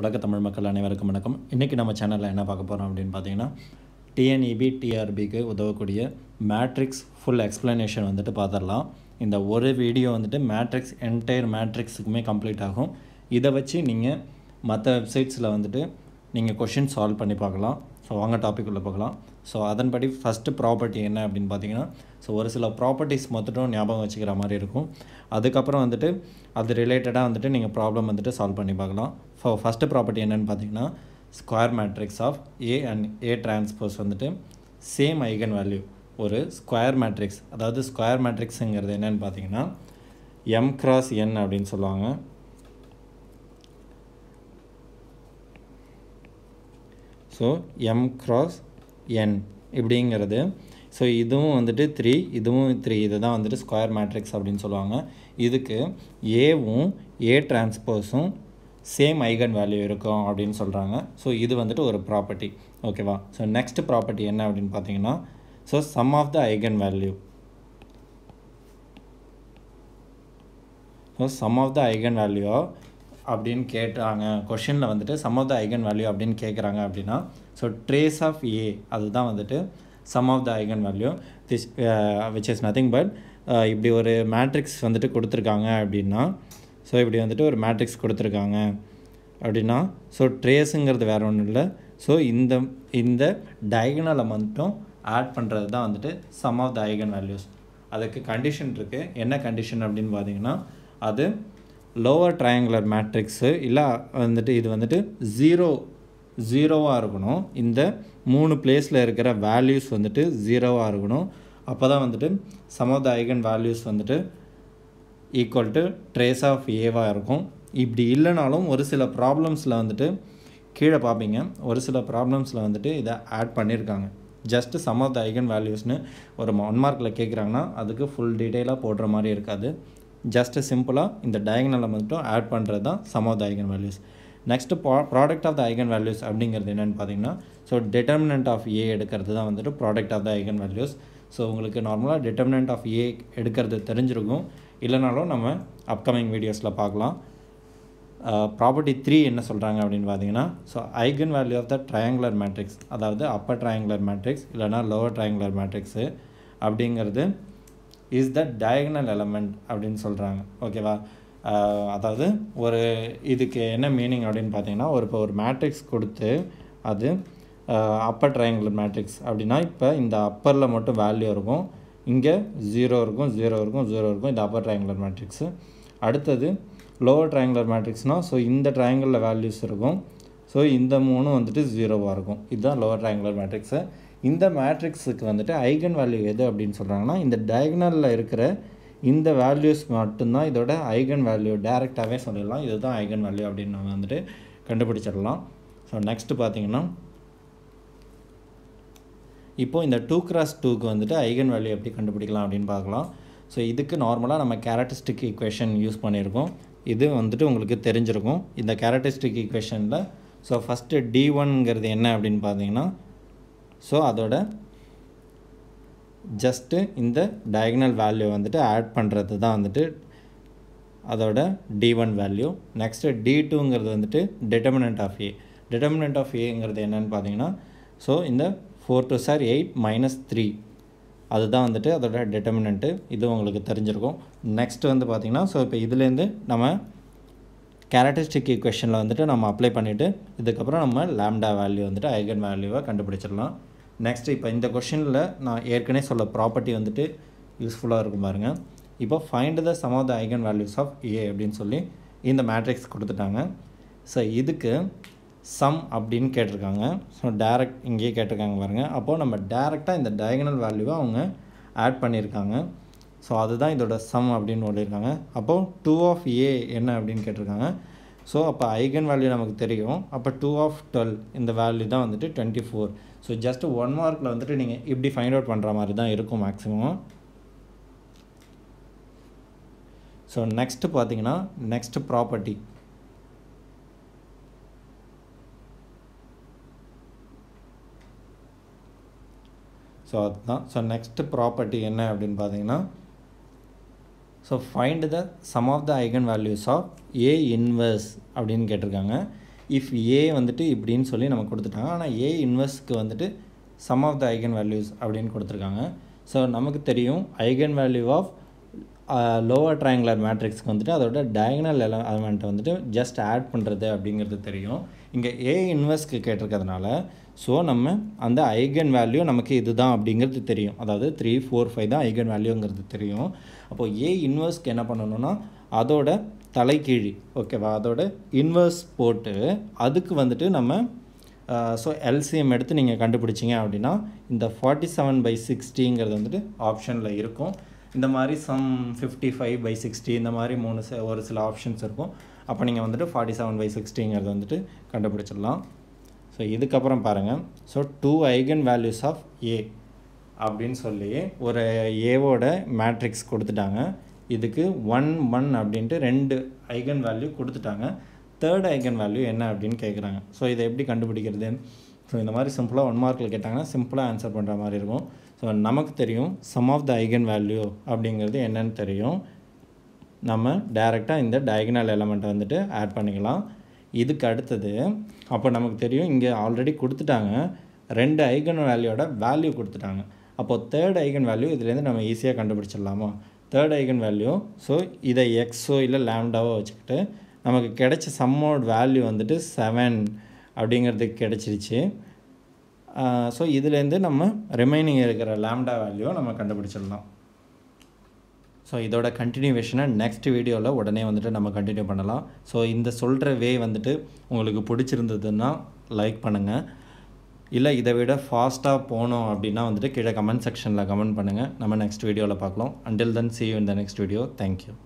உலக தமிழ் மக்கள் அனைவருக்கும் வணக்கம் இன்றைக்கி நம்ம சேனலில் என்ன பார்க்க போகிறோம் அப்படின்னு பார்த்தீங்கன்னா டிஎன்இபி டிஆர்பிக்கு e உதவக்கூடிய மேட்ரிக்ஸ் ஃபுல் எக்ஸ்ப்ளனேஷன் வந்துட்டு பார்த்துடலாம் இந்த ஒரு வீடியோ வந்துட்டு மேட்ரிக்ஸ் என்டையர் மேட்ரிக்ஸுக்குமே கம்ப்ளீட் ஆகும் இதை வச்சு நீங்கள் மற்ற வெப்சைட்ஸில் வந்துட்டு நீங்கள் கொஷின் சால்வ் பண்ணி பார்க்கலாம் ஸோ வாங்க டாபிக் உள்ள பார்க்கலாம் ஸோ அதன்படி ஃபஸ்ட்டு ப்ராப்பர்ட்டி என்ன அப்படின்னு பார்த்தீங்கன்னா ஸோ ஒரு சில ப்ராப்பர்ட்டிஸ் மொத்தட்டும் ஞாபகம் வச்சுக்கிற மாதிரி இருக்கும் அதுக்கப்புறம் வந்துட்டு அது ரிலேட்டடாக வந்துட்டு நீங்கள் ப்ராப்ளம் வந்துட்டு சால்வ் பண்ணி பார்க்கலாம் ஸோ ஃபஸ்ட்டு ப்ராப்பர்ட்டி என்னென்னு பார்த்தீங்கன்னா square matrix of A and A transpose வந்துட்டு சேம் ஐகன் வேல்யூ ஒரு ஸ்கொயர் மேட்ரிக்ஸ் அதாவது ஸ்கொயர் மேட்ரிக்ஸுங்கிறது என்னென்னு பார்த்தீங்கன்னா எம் கிராஸ் என் அப்படின்னு சொல்லுவாங்க ஸோ எம் க்ராஸ் என் இப்படிங்கிறது ஸோ இதுவும் வந்துட்டு த்ரீ இதுவும் த்ரீ இது தான் வந்துட்டு ஸ்கொயர் மேட்ரிக்ஸ் அப்படின்னு சொல்லுவாங்க இதுக்கு ஏவும் ஏ டிரான்ஸ்போஸும் சேம் ஐகன் வேல்யூ இருக்கும் அப்படின்னு சொல்கிறாங்க ஸோ இது வந்துட்டு ஒரு ப்ராப்பர்ட்டி ஓகேவா ஸோ நெக்ஸ்ட் ப்ராப்பர்ட்டி என்ன அப்படின்னு பார்த்தீங்கன்னா so sum of the eigen value so sum of the eigen value அப்படின்னு கேட்டாங்க கொஷினில் வந்துட்டு sum of the eigen value அப்படின்னு கேட்குறாங்க அப்படின்னா ஸோ ட்ரேஸ் ஆஃப் ஏ அதுதான் வந்துட்டு sum of the eigen value this which is nothing but இப்படி ஒரு மேட்ரிக்ஸ் வந்துட்டு கொடுத்துருக்காங்க அப்படின்னா ஸோ இப்படி வந்துட்டு ஒரு மேட்ரிக்ஸ் கொடுத்துருக்காங்க அப்படின்னா ஸோ ட்ரேஸுங்கிறது வேறு ஒன்றும் இல்லை ஸோ இந்த இந்த டயகனலை மட்டும் ஆட் பண்ணுறது தான் வந்துட்டு sum of the eigen values அதுக்கு கண்டிஷன் இருக்குது என்ன கண்டிஷன் அப்படின்னு பார்த்தீங்கன்னா அது லோவர் triangular மேட்ரிக்ஸு இல்லை வந்துட்டு இது வந்துட்டு ஜீரோ ஜீரோவாக இருக்கணும் இந்த மூணு பிளேஸில் இருக்கிற வேல்யூஸ் வந்துட்டு ஜீரோவாக இருக்கணும் அப்போ தான் வந்துட்டு sum of the eigen values வந்துட்டு equal to ட்ரேஸ் ஆஃப் ஏவாக இருக்கும் இப்படி இல்லைனாலும் ஒரு சில ப்ராப்ளம்ஸில் வந்துட்டு கீழே பார்ப்பீங்க ஒரு சில ப்ராப்ளம்ஸில் வந்துட்டு இதை ஆட் பண்ணியிருக்காங்க just sum of the eigen வேல்யூஸ்னு ஒரு ஒன் மார்க்கில் கேட்குறாங்கன்னா அதுக்கு ஃபுல் டீட்டெயிலாக போடுற மாதிரி இருக்காது ஜஸ்ட்டு சிம்பிளாக இந்த டயகனலை மட்டும் ஆட் பண்ணுறது தான் sum of the eigen values next pro product of the eigen values அப்படிங்கிறது என்னென்னு பார்த்தீங்கன்னா ஸோ டிட்டர்மினன்ட் ஆஃப் ஏ எடுக்கிறது தான் வந்துட்டு product of the eigen values so உங்களுக்கு நார்மலாக டிட்டர்மினன்ட் ஆஃப் ஏ எடுக்கிறது தெரிஞ்சிருக்கும் இல்லைனாலும் நம்ம அப்கமிங் வீடியோஸில் பார்க்கலாம் ப்ராப்பர்ட்டி த்ரீ என்ன சொல்கிறாங்க அப்படின்னு பார்த்தீங்கன்னா so eigen value of the triangular matrix அதாவது அப்பர் ட்ரையாங்குலர் மேட்ரிக்ஸ் இல்லைனா லோவர் ட்ரையாங்குலர் மேட்ரிக்ஸு அப்படிங்கிறது இஸ் த டயக்னல் எலமெண்ட் அப்படின்னு சொல்கிறாங்க ஓகேவா அதாவது ஒரு இதுக்கு என்ன மீனிங் அப்படின்னு பார்த்தீங்கன்னா ஒரு இப்போ ஒரு மேட்ரிக்ஸ் கொடுத்து அது அப்பர் ட்ரையாங்குலர் மேட்ரிக்ஸ் அப்படின்னா இப்போ இந்த அப்பரில் மட்டும் வேல்யூ இருக்கும் இங்கே ஜீரோ இருக்கும் ஜீரோ இருக்கும் ஜீரோ இருக்கும் இந்த அப்பர் ட்ரையாங்குலர் மேட்ரிக்ஸு அடுத்தது லோவர் ட்ரையாங்குலர் மேட்ரிக்ஸ்னால் ஸோ இந்த ட்ரையாங்கிளில் வேல்யூஸ் இருக்கும் ஸோ இந்த மூணும் வந்துட்டு ஜீரோவாக இருக்கும் இதுதான் லோவர் ட்ரையாங்குலர் மேட்ரிக்ஸு இந்த மேட்ரிக்ஸுக்கு வந்துட்டு ஐகன் வேல்யூ எது அப்படின்னு சொல்கிறாங்கன்னா இந்த டயக்னலில் இருக்கிற இந்த வேல்யூஸ் மட்டும்தான் இதோட ஐகன் வேல்யூ டைரெக்டாகவே சொல்லிடலாம் இதுதான் ஐகன் வேல்யூ அப்படின்னு நம்ம வந்துட்டு கண்டுபிடிச்சிடலாம் ஸோ நெக்ஸ்ட்டு பார்த்தீங்கன்னா இப்போது இந்த டூ கிராஸ் டூக்கு வந்துட்டு ஐகன் வேல்யூ எப்படி கண்டுபிடிக்கலாம் அப்படின்னு பார்க்கலாம் ஸோ இதுக்கு நார்மலாக நம்ம கேரட்டிஸ்டிக் ஈக்குவேஷன் யூஸ் பண்ணியிருக்கோம் இது வந்துட்டு உங்களுக்கு தெரிஞ்சிருக்கும் இந்த கேரட்டிஸ்டிக் ஈக்குவேஷனில் ஸோ ஃபஸ்ட்டு டி ஒன்ங்கிறது என்ன அப்படின்னு பார்த்தீங்கன்னா ஸோ அதோட ஜஸ்ட்டு இந்த டயக்னல் வேல்யூ வந்துட்டு ஆட் பண்ணுறது தான் வந்துட்டு அதோட d one value next d டூங்கிறது வந்துட்டு determinant of A determinant of ஏங்கிறது என்னென்னு பார்த்தீங்கன்னா ஸோ இந்த ஃபோர் டூ சார் எயிட் மைனஸ் த்ரீ அதுதான் வந்துட்டு அதோட டிட்டர்மினண்ட்டு இது உங்களுக்கு தெரிஞ்சிருக்கும் நெக்ஸ்ட் வந்து பார்த்திங்கன்னா ஸோ இப்போ இதுலேருந்து நம்ம கேரக்டரிஸ்டிக் கொஷனில் வந்துட்டு நம்ம அப்ளை பண்ணிவிட்டு இதுக்கப்புறம் நம்ம லேம்டா வேல்யூ வந்துட்டு ஐகன் வேல்யூவை கண்டுபிடிச்சிடலாம் நெக்ஸ்ட்டு இப்போ இந்த கொஷினில் நான் ஏற்கனவே சொல்ல ப்ராப்பர்ட்டி வந்துட்டு யூஸ்ஃபுல்லாக இருக்கும் பாருங்கள் இப்போ find the sum of the eigen values of A அப்படின்னு சொல்லி இந்த மேட்ரிக்ஸ் கொடுத்துட்டாங்க ஸோ இதுக்கு சம் அப்படின்னு கேட்டிருக்காங்க ஸோ டேரக்ட் இங்கேயே கேட்டிருக்காங்க பாருங்கள் அப்போது நம்ம டேரெக்டாக இந்த டயகனல் வேல்யூவை அவங்க ஆட் பண்ணியிருக்காங்க ஸோ அதுதான் இதோட சம் அப்படின்னு ஓடிருக்காங்க அப்போது டூ ஆஃப் ஏ என்ன அப்படின்னு கேட்டிருக்காங்க ஸோ அப்போ ஐகன் வேல்யூ நமக்கு தெரியும் அப்போ டூ ஆஃப் டுவெல் இந்த வேல்யூ தான் வந்துட்டு twenty four so just one மார்க்கில் வந்துட்டு நீங்கள் இப்படி ஃபைண்ட் அவுட் பண்ணுற மாதிரி தான் இருக்கும் மேக்ஸிமம் ஸோ நெக்ஸ்ட்டு பார்த்தீங்கன்னா நெக்ஸ்ட் ப்ராப்பர்ட்டி ஸோ அதுதான் ஸோ நெக்ஸ்ட் ப்ராப்பர்ட்டி என்ன அப்படின்னு பார்த்தீங்கன்னா so find the sum of the eigen values of A inverse அப்படின்னு கேட்டிருக்காங்க இஃப் A வந்துட்டு இப்படின்னு சொல்லி நம்ம கொடுத்துட்டாங்க ஆனால் ஏ இன்வெர்ஸ்க்கு வந்துட்டு sum of the eigen values அப்படின்னு கொடுத்துருக்காங்க ஸோ நமக்கு தெரியும் eigen value of lower triangular மேட்ரிக்ஸ்க்கு வந்துட்டு அதோட டயக்னல் எல எலமெண்ட்டை வந்துட்டு ஜஸ்ட் ஆட் பண்ணுறது அப்படிங்கிறது தெரியும் இங்கே ஏ இன்வெஸ்ட்க்கு கேட்டிருக்கிறதுனால ஸோ நம்ம அந்த ஐகன் வேல்யூ நமக்கு இது தான் அப்படிங்கிறது தெரியும் அதாவது த்ரீ ஃபோர் ஃபைவ் தான் ஐகன் வேல்யூங்கிறது தெரியும் அப்போது ஏ இன்வெஸ்ட்க்கு என்ன பண்ணணும்னா அதோட தலைக்கீழி ஓகேவா அதோட இன்வெர்ஸ் போட்டு அதுக்கு வந்துட்டு நம்ம ஸோ எல்சிஎம் எடுத்து நீங்கள் கண்டுபிடிச்சிங்க அப்படின்னா இந்த ஃபார்ட்டி செவன் பை சிக்ஸ்டிங்கிறது வந்துட்டு ஆப்ஷனில் இருக்கும் இந்த மாதிரி sum fifty five by sixty இந்த மாதிரி மூணு ஒரு சில ஆப்ஷன்ஸ் இருக்கும் அப்போ நீங்கள் வந்துட்டு ஃபார்ட்டி செவன் பை சிக்ஸ்டிங்கிறது வந்துட்டு கண்டுபிடிச்சிடலாம் ஸோ இதுக்கப்புறம் பாருங்கள் so two eigen values of A அப்படின்னு சொல்லி ஒரு ஏவோட மேட்ரிக்ஸ் கொடுத்துட்டாங்க இதுக்கு ஒன் ஒன் அப்படின்ட்டு ரெண்டு ஐகன் வேல்யூ கொடுத்துட்டாங்க தேர்ட் ஐகன் வேல்யூ என்ன அப்படின்னு கேட்குறாங்க ஸோ இதை எப்படி கண்டுபிடிக்கிறது ஸோ இந்த மாதிரி சிம்பிளாக ஒன் மார்க்கில் கேட்டாங்கன்னா சிம்பிளாக ஆன்சர் பண்ணுற மாதிரி இருக்கும் ஸோ நமக்கு தெரியும் sum of the eigen value அப்படிங்கிறது என்னன்னு தெரியும் நம்ம டைரெக்டாக இந்த டயகனல் எலமெண்ட்டை வந்துட்டு ஆட் பண்ணிக்கலாம் இதுக்கு அடுத்தது அப்போ நமக்கு தெரியும் இங்கே ஆல்ரெடி கொடுத்துட்டாங்க ரெண்டு ஐகன் வேல்யூவோட வேல்யூ கொடுத்துட்டாங்க அப்போது தேர்ட் ஐகன் வேல்யூ இதுலேருந்து நம்ம ஈஸியாக கண்டுபிடிச்சிடலாமா தேர்ட் ஐகன் வேல்யூ ஸோ இதை எக்ஸோ இல்லை லேம்டாவோ வச்சுக்கிட்டு நமக்கு கிடைச்ச சம்மோட் வேல்யூ வந்துட்டு செவன் அப்படிங்கிறது கிடச்சிருச்சு ஸோ இதுலேருந்து நம்ம ரிமைனிங் இருக்கிற லேம்டா வேல்யூவை நம்ம கண்டுபிடிச்சிடலாம் ஸோ இதோட கண்டினியூவேஷனை நெக்ஸ்ட் வீடியோவில் உடனே வந்துட்டு நம்ம கண்டினியூ பண்ணலாம் ஸோ இந்த சொல்கிற வே வந்துட்டு உங்களுக்கு பிடிச்சிருந்ததுன்னா லைக் பண்ணுங்கள் இல்லை இதை விட ஃபாஸ்ட்டாக போனோம் அப்படின்னா வந்துட்டு கீழே கமெண்ட் செக்ஷனில் கமெண்ட் பண்ணுங்கள் நம்ம நெக்ஸ்ட் வீடியோவில் பார்க்கலாம் until then see you in the next video thank you